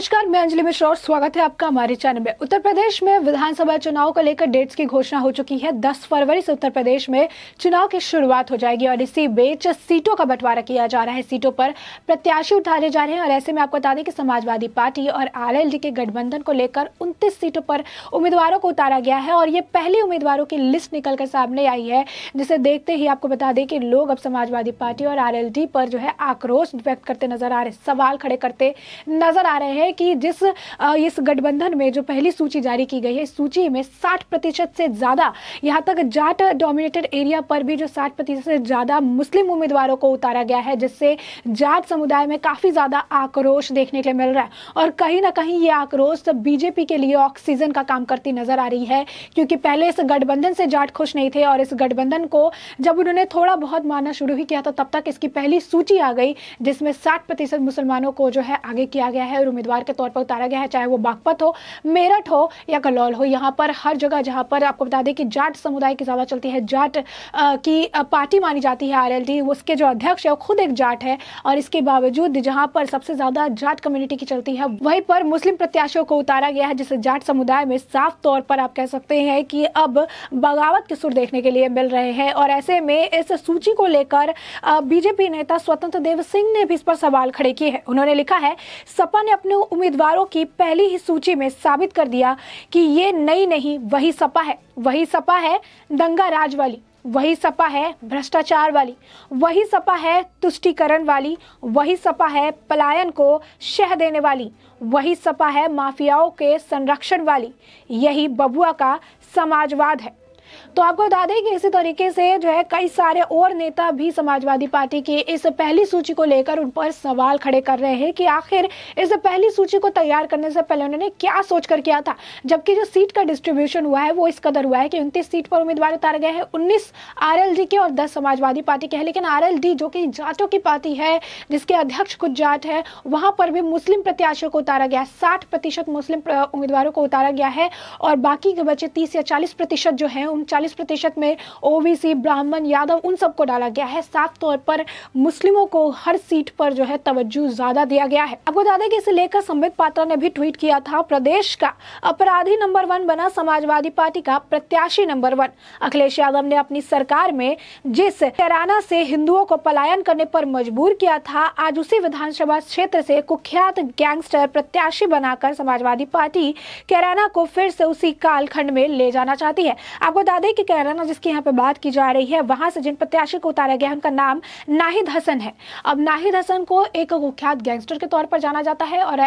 नमस्कार मैं अंजलि मिश्रा और स्वागत है आपका हमारे चैनल में उत्तर प्रदेश में विधानसभा चुनाव को लेकर डेट्स की घोषणा हो चुकी है 10 फरवरी से उत्तर प्रदेश में चुनाव की शुरुआत हो जाएगी और इसी बीच सीटों का बंटवारा किया जा रहा है सीटों पर प्रत्याशी उठाए जा रहे हैं और ऐसे में आपको बता दें कि समाजवादी पार्टी और आर के गठबंधन को लेकर उनतीस सीटों पर उम्मीदवारों को उतारा गया है और ये पहले उम्मीदवारों की लिस्ट निकलकर सामने आई है जिसे देखते ही आपको बता दें कि लोग अब समाजवादी पार्टी और आर पर जो है आक्रोश व्यक्त करते नजर आ रहे सवाल खड़े करते नजर आ रहे हैं है कि जिस इस गठबंधन में जो पहली सूची जारी की गई है इस सूची में साठ प्रतिशत से ज़्यादा यहाँ तक जाट डोमिनेटेड एरिया पर भी जो साठ प्रतिशत से ज़्यादा मुस्लिम उम्मीदवारों को उतारा गया है जिससे जाट समुदाय में काफ़ी ज़्यादा आक्रोश देखने के लिए मिल रहा है और कहीं ना कहीं ये आक्रोश बीजेपी के लिए ऑक्सीजन का काम करती नज़र आ रही है क्योंकि पहले इस गठबंधन से जाट खुश नहीं थे और इस गठबंधन को जब उन्होंने थोड़ा बहुत मानना शुरू ही किया था तब तक इसकी पहली सूची आ गई जिसमें साठ मुसलमानों को जो है आगे किया गया है और उम्मीदवार उम्मीदवार के तौर पर उतारा गया है चाहे वो बागपत हो मेरठ हो या गलौल हो यहाँ पर हर जगह जहाँ पर आपको बता दें कि जाट समुदाय की ज्यादा चलती है जाट की पार्टी मानी जाती है आर उसके जो अध्यक्ष है वो खुद एक जाट है और इसके बावजूद जहाँ पर सबसे ज़्यादा जाट कम्युनिटी की चलती है वहीं पर मुस्लिम प्रत्याशियों को उतारा गया है जिसे जाट समुदाय में साफ तौर पर आप कह सकते हैं कि अब बगावत के सुर देखने के लिए मिल रहे हैं और ऐसे में इस सूची को लेकर बीजेपी नेता स्वतंत्र देव सिंह ने भी इस पर सवाल खड़े किए हैं उन्होंने लिखा है सपा ने अपने दो उम्मीदवारों की पहली ही सूची में साबित कर दिया कि ये नई नहीं वही सपा है वही सपा है दंगा राज वाली वही सपा है भ्रष्टाचार वाली वही सपा है तुष्टिकरण वाली वही सपा है पलायन को शह देने वाली वही सपा है माफियाओं के संरक्षण वाली यही बबुआ का समाजवाद है तो आपको बता दें कि इसी तरीके से जो है कई सारे और नेता भी समाजवादी पार्टी की इस पहली सूची को लेकर उन पर सवाल खड़े कर रहे हैं कि आखिर इस पहली सूची को तैयार करने से पहले उन्होंने क्या सोचकर किया था जबकि जो सीट का डिस्ट्रीब्यूशन हुआ है वो इस कदर हुआ है कि उनतीस सीट पर उम्मीदवार उतारे गए हैं उन्नीस आर के और दस समाजवादी पार्टी के हैं लेकिन आर जो कि जाटों की पार्टी है जिसके अध्यक्ष कुछ जाट है वहां पर भी मुस्लिम प्रत्याशियों को उतारा गया है साठ मुस्लिम उम्मीदवारों को उतारा गया है और बाकी के बचे तीस या चालीस जो है उनचालीस प्रतिशत में ओबीसी ब्राह्मण यादव उन सबको डाला गया है साफ तौर पर मुस्लिमों को हर सीट पर जो है तवज्जो ज्यादा दिया गया है आपको बता दें कि इसे लेकर संबित पात्रा ने भी ट्वीट किया था प्रदेश का अपराधी नंबर वन बना समाजवादी पार्टी का प्रत्याशी नंबर वन अखिलेश यादव ने अपनी सरकार में जिस कैराना से हिंदुओं को पलायन करने पर मजबूर किया था आज उसी विधानसभा क्षेत्र से कुख्यात गैंगस्टर प्रत्याशी बनाकर समाजवादी पार्टी कैराना को फिर से उसी कालखंड में ले जाना चाहती है आपको बता दें कि कैराना जिसकी यहाँ पे बात की जा रही है वहां से जिन प्रत्याशी को उतारा गया उनका नाम नाहिद हसन है अब नाहिद हसन को एक कुख्यात गैंगस्टर के तौर पर जाना जाता है और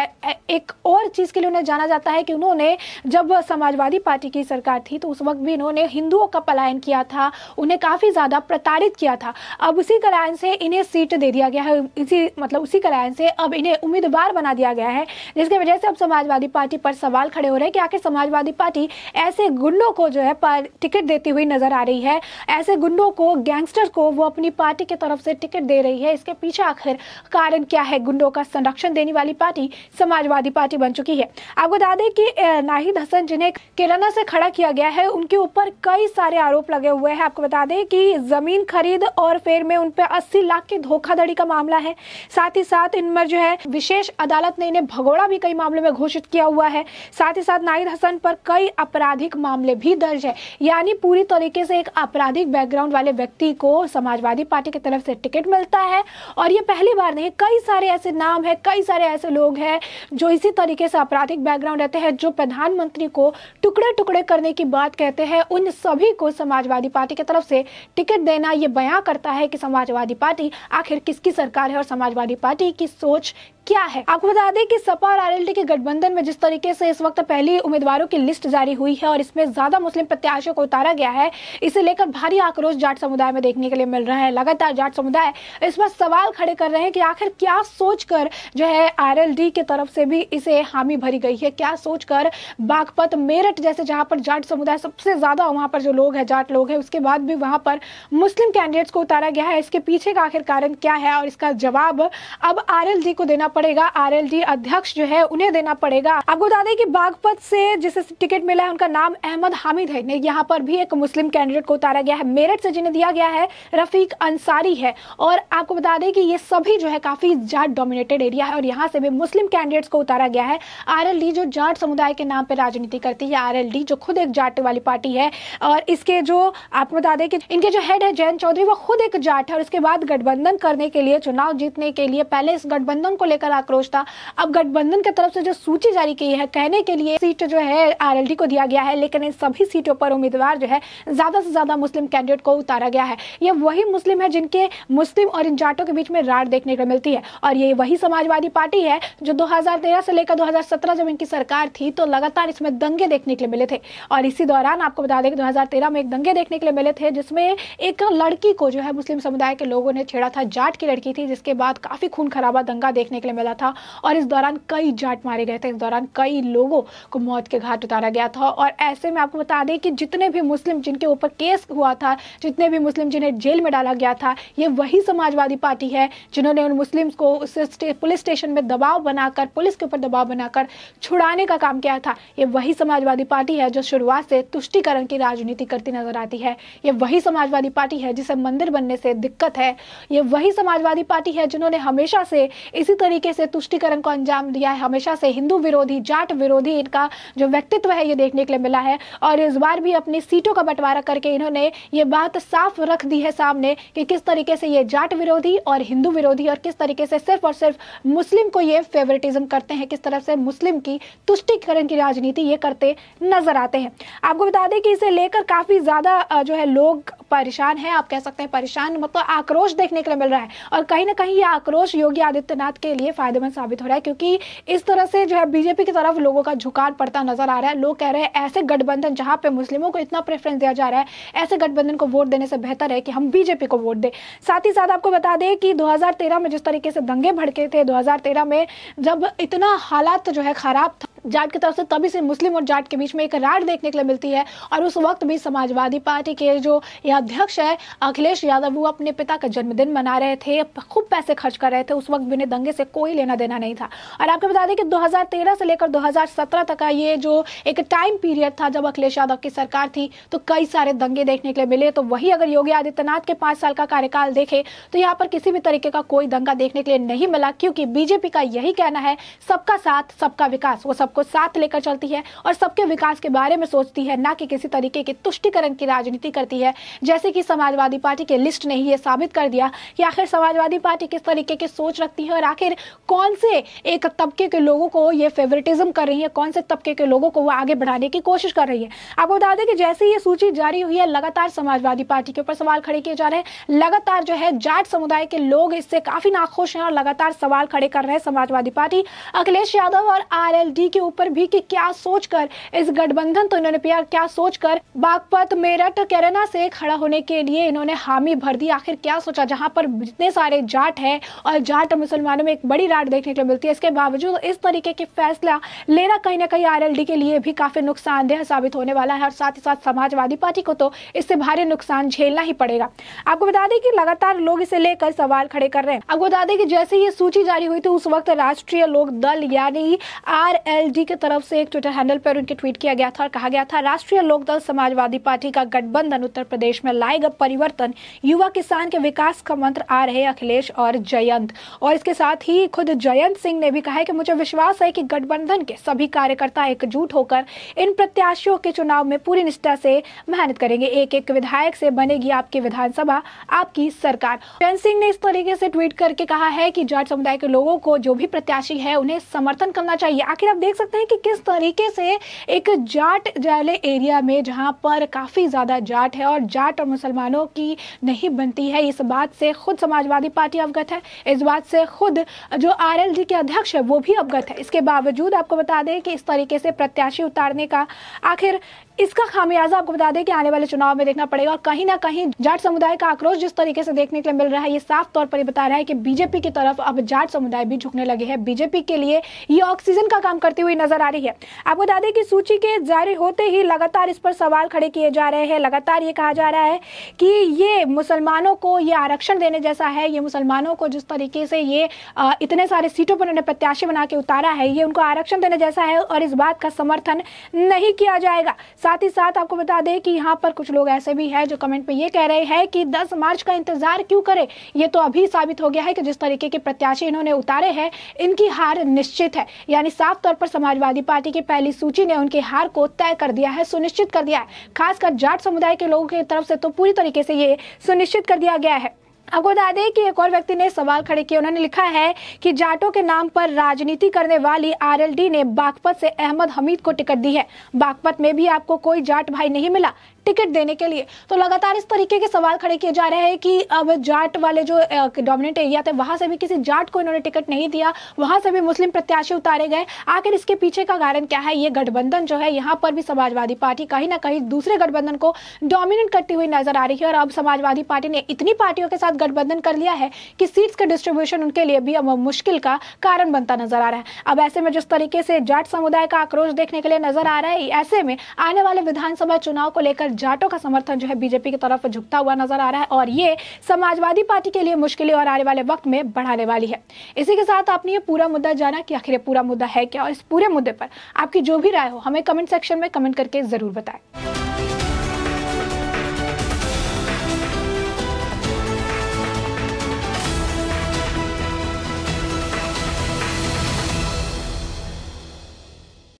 एक और चीज़ के लिए उन्हें जाना जाता है कि उन्होंने जब समाजवादी पार्टी की सरकार थी तो उस वक्त भी इन्होंने हिंदुओं का पलायन किया था उन्हें काफ़ी ज़्यादा प्रताड़ित किया था अब उसी कलायन से इन्हें सीट दे दिया गया है इसी मतलब उसी कलायन से अब इन्हें उम्मीदवार बना दिया गया है जिसकी वजह से अब समाजवादी पार्टी पर सवाल खड़े हो रहे हैं कि आखिर समाजवादी पार्टी ऐसे गुंडों को जो है पर टिकट देती हुई नजर आ रही है ऐसे गुंडों को गैंगस्टर को वो अपनी पार्टी की तरफ से टिकट दे रही है इसके पीछे आखिर कारण क्या है गुंडों का संरक्षण देने वाली पार्टी समाजवादी पार्टी बन चुकी है आपको बता दें कि नाहिद हसन जिन्हें किराना से खड़ा किया गया है उनके ऊपर कई सारे आरोप लगे हुए हैं आपको बता दें कि जमीन खरीद और फेर में उन पर अस्सी लाख की धोखाधड़ी का मामला है साथ ही साथ इनमें जो है विशेष अदालत ने इन्हें भगोड़ा भी कई मामलों में घोषित किया हुआ है साथ ही साथ नाहिद हसन पर कई आपराधिक मामले भी दर्ज है यह यानी पूरी तरीके से एक आपराधिक बैकग्राउंड वाले व्यक्ति को समाजवादी पार्टी की तरफ से टिकट मिलता है और ये पहली बार नहीं कई सारे ऐसे नाम है कई सारे ऐसे लोग हैं जो इसी तरीके से आपराधिक बैकग्राउंड रहते हैं जो प्रधानमंत्री को टुकड़े टुकड़े करने की बात कहते हैं उन सभी को समाजवादी पार्टी की तरफ से टिकट देना ये बयां करता है कि समाजवादी पार्टी आखिर किसकी सरकार है और समाजवादी पार्टी की सोच क्या है आपको बता दें कि सपा और आरएलडी के गठबंधन में जिस तरीके से इस वक्त पहली उम्मीदवारों की लिस्ट जारी हुई है और इसमें ज्यादा मुस्लिम प्रत्याशियों को उतारा गया है इसे लेकर भारी आक्रोश जाट समुदाय में देखने के लिए मिल रहा है लगातार जाट समुदाय इस पर सवाल खड़े कर रहे हैं कि आखिर क्या सोचकर जो है आर की तरफ से भी इसे हामी भरी गई है क्या सोचकर बागपत मेरठ जैसे जहाँ पर जाट समुदाय सबसे ज्यादा वहाँ पर जो लोग है जाट लोग है उसके बाद भी वहाँ पर मुस्लिम कैंडिडेट्स को उतारा गया है इसके पीछे का आखिर कारण क्या है और इसका जवाब अब आर को देना पड़ेगा आरएलडी अध्यक्ष जो है उन्हें देना पड़ेगा आपको बता दें कि बागपत से जिसे टिकट मिला है उनका नाम अहमद हामिद है यहाँ पर भी एक मुस्लिम कैंडिडेट को उतारा गया है मेरठ से जिन्हें दिया गया है रफीक अंसारी है और आपको बता दें कि ये सभी जो है काफी जाट डोमिनेटेड एरिया है और यहाँ से भी मुस्लिम कैंडिडेट्स को उतारा गया है आरएलडी जो जाट समुदाय के नाम पर राजनीति करती है आरएलडी जो खुद एक जाट वाली पार्टी है और इसके जो आपको बता दें कि इनके जो हेड है जयंत चौधरी वो खुद एक जाट है और इसके बाद गठबंधन करने के लिए चुनाव जीतने के लिए पहले इस गठबंधन को लेकर लेकर आक्रोश था अब गठबंधन की तरफ से जो सूची जारी की है कहने के लिए सीट जो है आर को दिया गया है लेकिन इन सभी सीटों पर उम्मीदवार जो है ज्यादा से ज्यादा मुस्लिम कैंडिडेट को उतारा गया है ये वही मुस्लिम है जिनके मुस्लिम और इन जाटों के बीच में राड़ देखने को मिलती है और ये वही समाजवादी पार्टी है जो 2013 से लेकर 2017 जब इनकी सरकार थी तो लगातार इसमें दंगे देखने के लिए मिले थे और इसी दौरान आपको बता दें कि 2013 में एक दंगे देखने के लिए मिले थे जिसमें एक लड़की को जो है मुस्लिम समुदाय के लोगों ने छेड़ा था जाट की लड़की थी जिसके बाद काफी खून खराबा दंगा देखने के लिए मिला था और इस दौरान कई जाट मारे गए थे इस दौरान कई लोगों को मौत के घाट उतारा गया था और ऐसे में आपको बता दें कि जितने भी मुस्लिम जिनके ऊपर केस हुआ था जितने भी मुस्लिम जिन्हें जेल में डाला गया था ये वही समाजवादी पार्टी है जिन्होंने उन मुस्लिम को उस पुलिस स्टेशन में दबाव बनाकर पुलिस के ऊपर दबाव बनाकर छुड़ाने का काम किया था ये वही समाजवादी पार्टी है जो शुरुआत से तुष्टिकरण की राजनीति करती नजर आती है ये वही समाजवादी पार्टी है जिसे मंदिर बनने से दिक्कत है ये वही समाजवादी पार्टी है जिन्होंने हमेशा से इसी तरीके तरीके से तुष्टिकरण को अंजाम दिया है हमेशा से हिंदू विरोधी जाट विरोधी इनका जो व्यक्तित्व है ये देखने के लिए मिला है और इस बार भी अपनी सीटों का बंटवारा करके इन्होंने ये बात साफ रख दी है सामने कि किस तरीके से ये जाट विरोधी और हिंदू विरोधी और किस तरीके से सिर्फ और सिर्फ मुस्लिम को ये फेवरेटिज्म करते हैं किस तरह से मुस्लिम की तुष्टिकरण की राजनीति ये करते नजर आते हैं आपको बता दें कि इसे लेकर काफ़ी ज़्यादा जो है लोग परेशान है आप कह सकते हैं परेशान मतलब आक्रोश देखने के लिए मिल रहा है और कहीं ना कहीं ये आक्रोश योगी आदित्यनाथ के लिए फायदेमंद साबित हो रहा है क्योंकि इस तरह से जो है बीजेपी की तरफ लोगों का झुकाव पड़ता नजर आ रहा है लोग कह रहे हैं ऐसे गठबंधन जहां पे मुस्लिमों को इतना प्रेफरेंस दिया जा रहा है ऐसे गठबंधन को वोट देने से बेहतर है कि हम बीजेपी को वोट दें साथ ही साथ आपको बता दें कि 2013 में जिस तरीके से दंगे भड़के थे 2013 में जब इतना हालात जो है खराब था जाट की तरफ से तभी से मुस्लिम और जाट के बीच में एक राड देखने के लिए मिलती है और उस वक्त भी समाजवादी पार्टी के जो यह अध्यक्ष है अखिलेश यादव वो अपने पिता का जन्मदिन मना रहे थे खूब पैसे खर्च कर रहे थे उस वक्त भी उन्हें दंगे से कोई लेना देना नहीं था और आपको बता दें कि 2013 से लेकर 2017 तक का ये जो एक टाइम पीरियड था जब अखिलेश यादव की सरकार थी तो कई सारे दंगे देखने के लिए मिले तो वही अगर योगी आदित्यनाथ के पांच साल का कार्यकाल देखे तो यहाँ पर किसी भी तरीके का कोई दंगा देखने के लिए नहीं मिला क्योंकि बीजेपी का यही कहना है सबका साथ सबका विकास वो सब सबको साथ लेकर चलती है और सबके विकास के बारे में सोचती है ना कि किसी तरीके के तुष्टिकरण की राजनीति करती है जैसे कि समाजवादी पार्टी के लिस्ट ने ही ये साबित कर दिया कि आखिर समाजवादी पार्टी किस तरीके की सोच रखती है और आखिर कौन से एक तबके के लोगों को ये फेवरेटिज्म कर रही है कौन से तबके के लोगों को वो आगे बढ़ाने की कोशिश कर रही है आपको बता दें कि जैसे ये सूची जारी हुई है लगातार समाजवादी पार्टी के ऊपर सवाल खड़े किए जा रहे हैं लगातार जो है जाट समुदाय के लोग इससे काफी नाखुश हैं और लगातार सवाल खड़े कर रहे हैं समाजवादी पार्टी अखिलेश यादव और आरएलडी के ऊपर भी कि क्या सोचकर इस गठबंधन तो इन्होंने पिया क्या सोचकर बागपत मेरठ केरना से खड़ा होने के लिए इन्होंने हामी भर दी आखिर क्या सोचा जहाँ पर जितने सारे जाट है और जाट मुसलमानों में एक बड़ी राट देखने को मिलती है इसके बावजूद इस तरीके के फैसला लेना कहीं ना कहीं आर के लिए भी काफी नुकसानदेह साबित होने वाला है और साथ ही साथ समाजवादी पार्टी को तो इससे भारी नुकसान झेलना ही पड़ेगा आपको बता दें कि लगातार लोग इसे लेकर सवाल खड़े कर रहे हैं आपको बता दें कि जैसे ये सूची जारी हुई थी तो उस वक्त राष्ट्रीय लोक दल यानी आर एसडी की तरफ से एक ट्विटर हैंडल पर उनके ट्वीट किया गया था और कहा गया था राष्ट्रीय लोकदल समाजवादी पार्टी का गठबंधन उत्तर प्रदेश में लाएगा परिवर्तन युवा किसान के विकास का मंत्र आ रहे अखिलेश और जयंत और इसके साथ ही खुद जयंत सिंह ने भी कहा है कि मुझे विश्वास है कि गठबंधन के सभी कार्यकर्ता एकजुट होकर इन प्रत्याशियों के चुनाव में पूरी निष्ठा से मेहनत करेंगे एक एक विधायक से बनेगी आपकी विधानसभा आपकी सरकार जयंत सिंह ने इस तरीके से ट्वीट करके कहा है कि जाट समुदाय के लोगों को जो भी प्रत्याशी है उन्हें समर्थन करना चाहिए आखिर आप देख सकते सकते हैं कि किस तरीके से एक जाट जाले एरिया में जहां पर काफ़ी ज़्यादा जाट है और जाट और मुसलमानों की नहीं बनती है इस बात से खुद समाजवादी पार्टी अवगत है इस बात से खुद जो आर के अध्यक्ष है वो भी अवगत है इसके बावजूद आपको बता दें कि इस तरीके से प्रत्याशी उतारने का आखिर इसका खामियाजा आपको बता दें कि आने वाले चुनाव में देखना पड़ेगा कहीं ना कहीं जाट समुदाय का आक्रोश जिस तरीके से देखने के लिए मिल रहा है ये साफ तौर पर बता रहा है कि बीजेपी की तरफ अब जाट समुदाय भी झुकने लगे हैं बीजेपी के लिए ये ऑक्सीजन का काम करती हुई नजर आ रही है आपको बता दें कि सूची के जारी होते ही लगातार इस पर सवाल खड़े किए जा रहे हैं लगातार ये कहा जा रहा है कि ये मुसलमानों को ये आरक्षण देने जैसा है ये मुसलमानों को जिस तरीके से ये इतने सारे सीटों पर उन्होंने प्रत्याशी बना के उतारा है ये उनको आरक्षण देने जैसा है और इस बात का समर्थन नहीं किया जाएगा साथ ही साथ आपको बता दें कि यहाँ पर कुछ लोग ऐसे भी हैं जो कमेंट में ये कह रहे हैं कि 10 मार्च का इंतजार क्यों करें ये तो अभी साबित हो गया है कि जिस तरीके के प्रत्याशी इन्होंने उतारे हैं इनकी हार निश्चित है यानी साफ तौर पर समाजवादी पार्टी की पहली सूची ने उनकी हार को तय कर दिया है सुनिश्चित कर दिया है खासकर जाट समुदाय के लोगों की तरफ से तो पूरी तरीके से ये सुनिश्चित कर दिया गया है आपको बता दें कि एक और व्यक्ति ने सवाल खड़े किए उन्होंने लिखा है कि जाटों के नाम पर राजनीति करने वाली आरएलडी ने बागपत से अहमद हमीद को टिकट दी है बागपत में भी आपको कोई जाट भाई नहीं मिला टिकट देने के लिए तो लगातार इस तरीके के सवाल खड़े किए जा रहे हैं कि अब जाट वाले जो डोमिनेंट एरिया थे वहां से भी किसी जाट को इन्होंने टिकट नहीं दिया वहां से भी मुस्लिम प्रत्याशी उतारे गए आखिर इसके पीछे का कारण क्या है ये गठबंधन जो है यहाँ पर भी समाजवादी पार्टी कहीं ना कहीं दूसरे गठबंधन को डोमिनेट करती हुई नजर आ रही है और अब समाजवादी पार्टी ने इतनी पार्टियों के साथ गठबंधन कर लिया है कि सीट्स का डिस्ट्रीब्यूशन उनके लिए भी अब मुश्किल का कारण बनता नजर आ रहा है अब ऐसे में जिस तरीके से जाट समुदाय का आक्रोश देखने के लिए नजर आ रहा है ऐसे में आने वाले विधानसभा चुनाव को लेकर जाटों का समर्थन जो है बीजेपी की तरफ झुकता हुआ नजर आ रहा है और ये समाजवादी पार्टी के लिए मुश्किलें और आने वाले वक्त में बढ़ाने वाली है इसी के साथ आपने ये पूरा मुद्दा जाना कि आखिर पूरा मुद्दा है क्या और इस पूरे मुद्दे पर आपकी जो भी राय हो हमें कमेंट सेक्शन में कमेंट करके जरूर बताएं